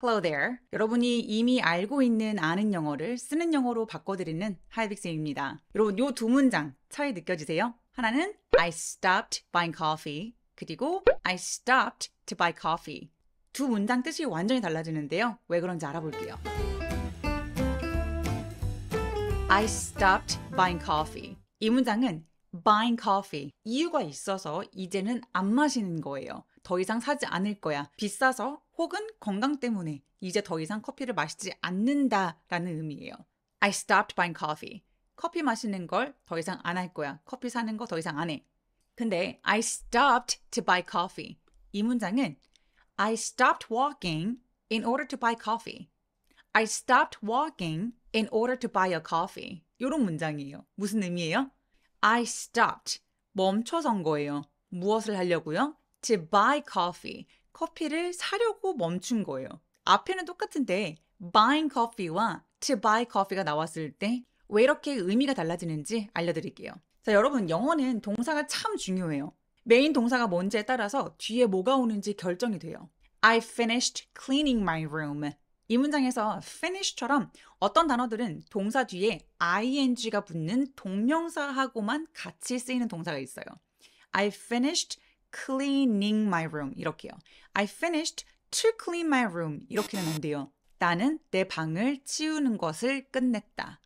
Hello there. 여러분이 이미 알고 있는 아는 영어를 쓰는 영어로 바꿔드리는 하이빅쌤입니다. 여러분, 요 두 문장 차이 느껴지세요? 하나는 I stopped buying coffee 그리고 I stopped to buy coffee 두 문장 뜻이 완전히 달라지는데요. 왜 그런지 알아볼게요. I stopped buying coffee 이 문장은 buying coffee 이유가 있어서 이제는 안 마시는 거예요. 더 이상 사지 않을 거야. 비싸서 혹은 건강 때문에 이제 더 이상 커피를 마시지 않는다라는 의미예요. I stopped buying coffee. 커피 마시는 걸 더 이상 안 할 거야. 커피 사는 거 더 이상 안 해. 근데 I stopped to buy coffee. 이 문장은 I stopped walking in order to buy coffee. I stopped walking in order to buy a coffee. 이런 문장이에요. 무슨 의미예요? I stopped. 멈춰선 거예요. 무엇을 하려고요? to buy coffee. 커피를 사려고 멈춘 거예요. 앞에는 똑같은데 buying coffee와 to buy coffee가 나왔을 때 왜 이렇게 의미가 달라지는지 알려드릴게요. 자, 여러분 영어는 동사가 참 중요해요. 메인 동사가 뭔지에 따라서 뒤에 뭐가 오는지 결정이 돼요. I finished cleaning my room. 이 문장에서 finish처럼 어떤 단어들은 동사 뒤에 ing가 붙는 동명사하고만 같이 쓰이는 동사가 있어요. I finished cleaning my room 이렇게요. I finished to clean my room 이렇게는 안 돼요. 나는 내 방을 치우는 것을 끝냈다.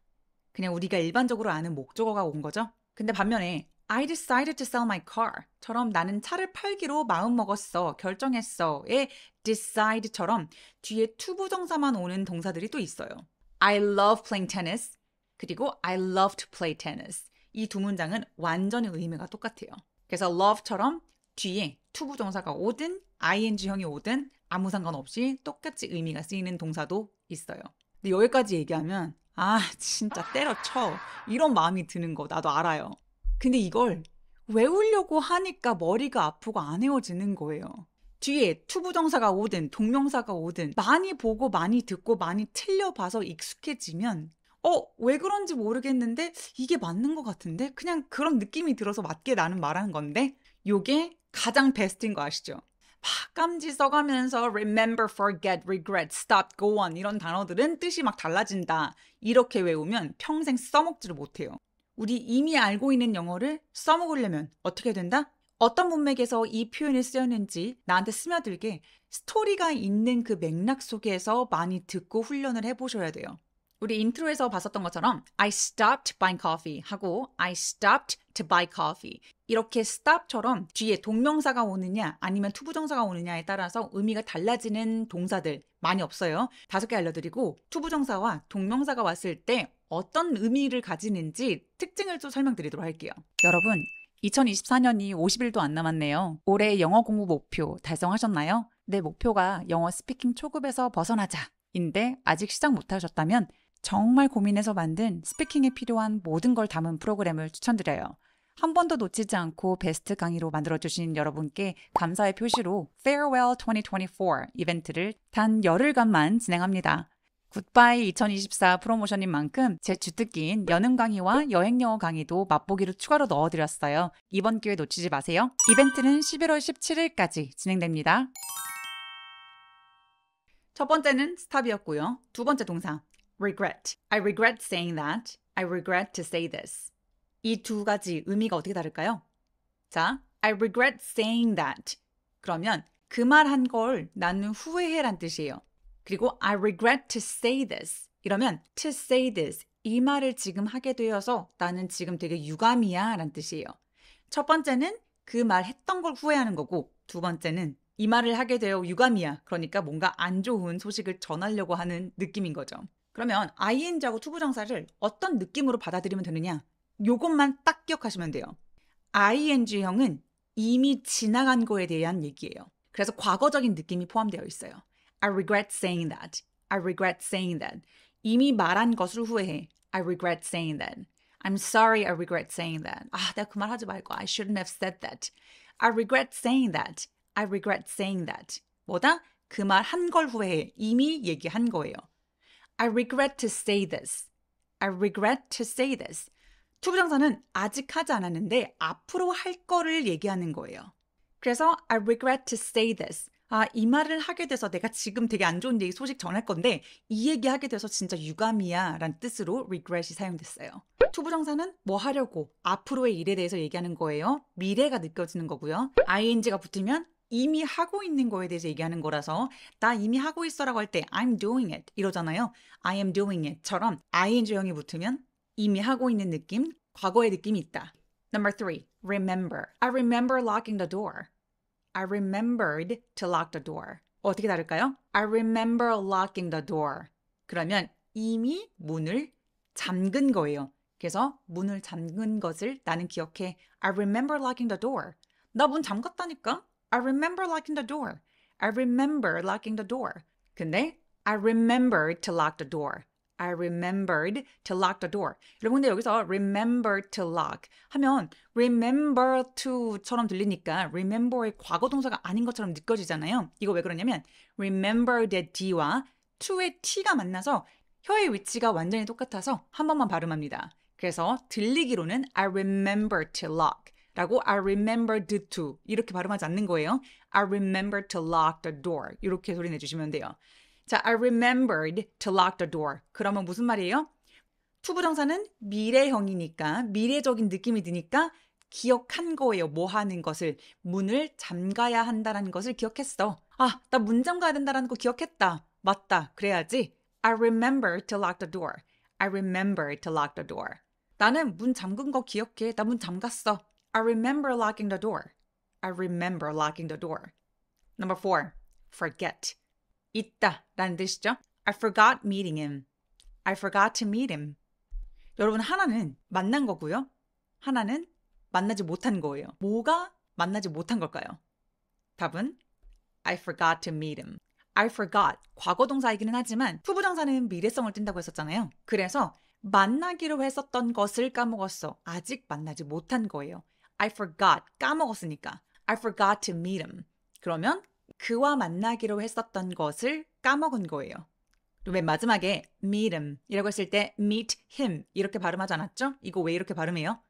그냥 우리가 일반적으로 아는 목적어가 온 거죠. 근데 반면에 I decided to sell my car처럼 나는 차를 팔기로 마음먹었어, 결정했어의 decide처럼 뒤에 투부정사만 오는 동사들이 또 있어요. I love playing tennis 그리고 I love to play tennis 이 두 문장은 완전히 의미가 똑같아요. 그래서 love처럼 뒤에 투부 정사가 오든 ing형이 오든 아무 상관없이 똑같이 의미가 쓰이는 동사도 있어요. 근데 여기까지 얘기하면 아 진짜 때려쳐 이런 마음이 드는 거 나도 알아요. 근데 이걸 외우려고 하니까 머리가 아프고 안 헤어지는 거예요. 뒤에 투부정사가 오든 동명사가 오든 많이 보고 많이 듣고 많이 틀려봐서 익숙해지면 어, 왜 그런지 모르겠는데 이게 맞는 것 같은데 그냥 그런 느낌이 들어서 맞게 나는 말하는 건데 요게 가장 베스트인 거 아시죠? 막 깜지 써가면서 remember, forget, regret, stop, go on 이런 단어들은 뜻이 막 달라진다. 이렇게 외우면 평생 써먹지를 못해요. 우리 이미 알고 있는 영어를 써먹으려면 어떻게 된다? 어떤 문맥에서 이 표현이 쓰였는지 나한테 스며들게 스토리가 있는 그 맥락 속에서 많이 듣고 훈련을 해보셔야 돼요. 우리 인트로에서 봤었던 것처럼 I stopped buying coffee 하고 I stopped to buy coffee. 이렇게 stop처럼 뒤에 동명사가 오느냐 아니면 투부정사가 오느냐에 따라서 의미가 달라지는 동사들 많이 없어요. 다섯 개 알려드리고 투부정사와 동명사가 왔을 때 어떤 의미를 가지는지 특징을 또 설명드리도록 할게요. 여러분, 2024년이 50일도 안 남았네요. 올해 영어 공부 목표 달성하셨나요? 내 목표가 영어 스피킹 초급에서 벗어나자. 인데 아직 시작 못하셨다면 정말 고민해서 만든 스피킹에 필요한 모든 걸 담은 프로그램을 추천드려요. 한 번도 놓치지 않고 베스트 강의로 만들어주신 여러분께 감사의 표시로 Farewell 2024 이벤트를 단 열흘간만 진행합니다. 굿바이 2024 프로모션인 만큼 제 주특기인 연음 강의와 여행 영어 강의도 맛보기로 추가로 넣어드렸어요. 이번 기회 놓치지 마세요. 이벤트는 11월 17일까지 진행됩니다. 첫 번째는 스탑이었고요. 두 번째 동사 regret. I regret saying that. I regret to say this. 이 두 가지 의미가 어떻게 다를까요? 자, I regret saying that. 그러면 그 말 한 걸 나는 후회해란 뜻이에요. 그리고 I regret to say this. 이러면 to say this. 이 말을 지금 하게 되어서 나는 지금 되게 유감이야 란 뜻이에요. 첫 번째는 그 말 했던 걸 후회하는 거고 두 번째는 이 말을 하게 되어 유감이야. 그러니까 뭔가 안 좋은 소식을 전하려고 하는 느낌인 거죠. 그러면 ing하고 투부정사를 어떤 느낌으로 받아들이면 되느냐? 요것만 딱 기억하시면 돼요. ing형은 이미 지나간 거에 대한 얘기예요. 그래서 과거적인 느낌이 포함되어 있어요. I regret saying that. I regret saying that. 이미 말한 것을 후회해. I regret saying that. I'm sorry I regret saying that. 아, 내가 그 말 하지 말고. I shouldn't have said that. I regret saying that. I regret saying that. 뭐다? 그 말 한 걸 후회해. 이미 얘기한 거예요. I regret to say this. I regret to say this. 투부정사는 아직 하지 않았는데 앞으로 할 거를 얘기하는 거예요. 그래서 I regret to say this. 아, 이 말을 하게 돼서 내가 지금 되게 안 좋은 얘기 소식 전할 건데 이 얘기 하게 돼서 진짜 유감이야 라는 뜻으로 regret이 사용됐어요. 투부정사는 뭐 하려고 앞으로의 일에 대해서 얘기하는 거예요. 미래가 느껴지는 거고요. ing가 붙으면 이미 하고 있는 거에 대해서 얘기하는 거라서 나 이미 하고 있어라고 할 때 I'm doing it 이러잖아요. I am doing it처럼 ing형이 붙으면 이미 하고 있는 느낌, 과거의 느낌이 있다. Number three, remember. I remember locking the door. I remembered to lock the door. 어떻게 다를까요? I remember locking the door. 그러면 이미 문을 잠근 거예요. 그래서 문을 잠근 것을 나는 기억해. I remember locking the door. 나 문 잠갔다니까? I remember locking the door. I remember locking the door. 근데 I r e m e m b e r to lock the door. I remembered to lock the door. 여러분 근데 여기서 remember to lock 하면 remember to처럼 들리니까 remember의 과거 동사가 아닌 것처럼 느껴지잖아요. 이거 왜 그러냐면 remember의 d와 to의 t가 만나서 혀의 위치가 완전히 똑같아서 한 번만 발음합니다. 그래서 들리기로는 I remember to lock. 라고 I remember to, to 이렇게 발음하지 않는 거예요. I remember to lock the door 이렇게 소리 내주시면 돼요. 자, I remembered to lock the door. 그러면 무슨 말이에요? 투부정사는 미래형이니까 미래적인 느낌이 드니까 기억한 거예요. 뭐 하는 것을 문을 잠가야 한다라는 것을 기억했어. 아, 나 문 잠가야 된다라는 거 기억했다. 맞다. 그래야지. I remember to lock the door. I remember to lock the door. 나는 문 잠근 거 기억해. 나 문 잠갔어. I remember locking the door. I remember locking the door. Number four, forget. 있다 라는 뜻이죠. I forgot meeting him. I forgot to meet him. 여러분, 하나는 만난 거고요. 하나는 만나지 못한 거예요. 뭐가 만나지 못한 걸까요? 답은 I forgot to meet him. I forgot. 과거 동사이기는 하지만 후부정사는 미래성을 띈다고 했었잖아요. 그래서 만나기로 했었던 것을 까먹었어. 아직 만나지 못한 거예요. I forgot. 까먹었으니까. I forgot to meet him. 그러면 그와 만나기로 했었던 것을 까먹은 거예요. 맨 마지막에 meet him 이라고 했을 때 meet him 이렇게 발음하지 않았죠? 이거 왜 이렇게 발음해요?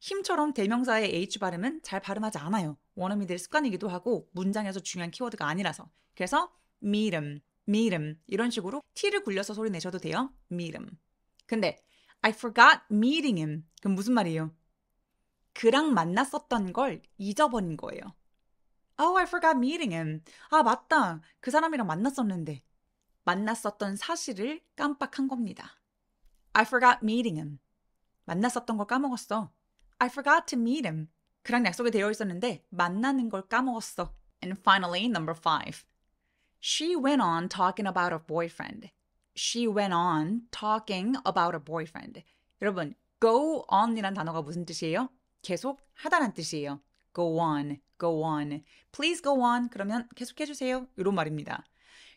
힘처럼 대명사의 h 발음은 잘 발음하지 않아요. 원어민들의 습관이기도 하고 문장에서 중요한 키워드가 아니라서. 그래서 meet him, meet him 이런 식으로 t를 굴려서 소리 내셔도 돼요. meet him. 근데 I forgot meeting him. 그럼 무슨 말이에요? 그랑 만났었던 걸 잊어버린 거예요. Oh, I forgot meeting him. 아, 맞다. 그 사람이랑 만났었는데. 만났었던 사실을 깜빡한 겁니다. I forgot meeting him. 만났었던 걸 까먹었어. I forgot to meet him. 그랑 약속이 되어 있었는데 만나는 걸 까먹었어. And finally, number five. She went on talking about her boyfriend. She went on talking about her boyfriend. 여러분, go o n 이라는 단어가 무슨 뜻이에요? 계속 하다란 뜻이에요. go on, go on. please go on. 그러면 계속해 주세요. 이런 말입니다.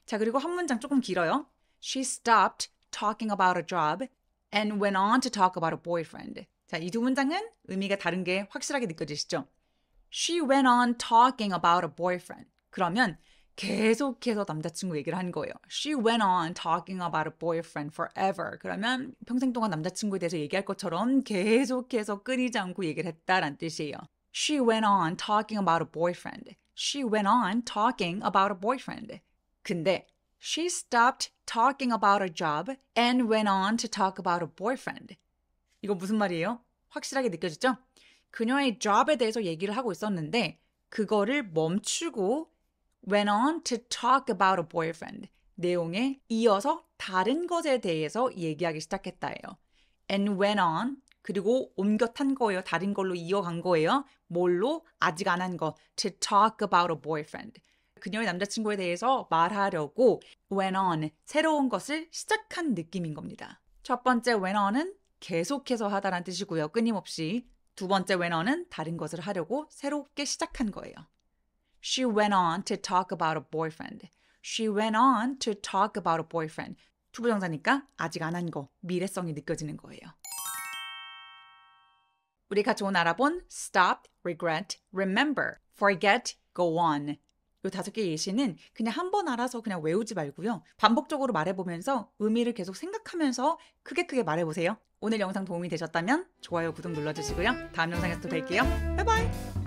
자, 그리고 한 문장 조금 길어요. she stopped talking about a job and went on to talk about a boyfriend. 자, 이 두 문장은 의미가 다른 게 확실하게 느껴지시죠? she went on talking about a boyfriend. 그러면 계속해서 남자친구 얘기를 한 거예요. She went on talking about a boyfriend forever. 그러면 평생 동안 남자친구에 대해서 얘기할 것처럼 계속해서 끊이지 않고 얘기를 했다란 뜻이에요. She went on talking about a boyfriend. She went on talking about a boyfriend. 근데 she stopped talking about a job and went on to talk about a boyfriend. 이거 무슨 말이에요? 확실하게 느껴졌죠? 그녀의 job에 대해서 얘기를 하고 있었는데 그거를 멈추고 went on to talk about a boyfriend. 내용에 이어서 다른 것에 대해서 얘기하기 시작했다예요. and went on 그리고 옮겨 탄 거예요. 다른 걸로 이어간 거예요. 뭘로? 아직 안 한 거. to talk about a boyfriend. 그녀의 남자친구에 대해서 말하려고 went on, 새로운 것을 시작한 느낌인 겁니다. 첫 번째 went on은 계속해서 하다란 뜻이고요. 끊임없이. 두 번째 went on은 다른 것을 하려고 새롭게 시작한 거예요. She went on to talk about a boyfriend. She went on to talk about a boyfriend. 투부정사니까 아직 안 한 거, 미래성이 느껴지는 거예요. 우리 같이 오늘 알아본 stop, regret, remember, forget, go on. 이 다섯 개 예시는 그냥 한 번 알아서 그냥 외우지 말고요. 반복적으로 말해보면서 의미를 계속 생각하면서 크게 크게 말해보세요. 오늘 영상 도움이 되셨다면 좋아요, 구독 눌러주시고요. 다음 영상에서 또 뵐게요. 바이바이!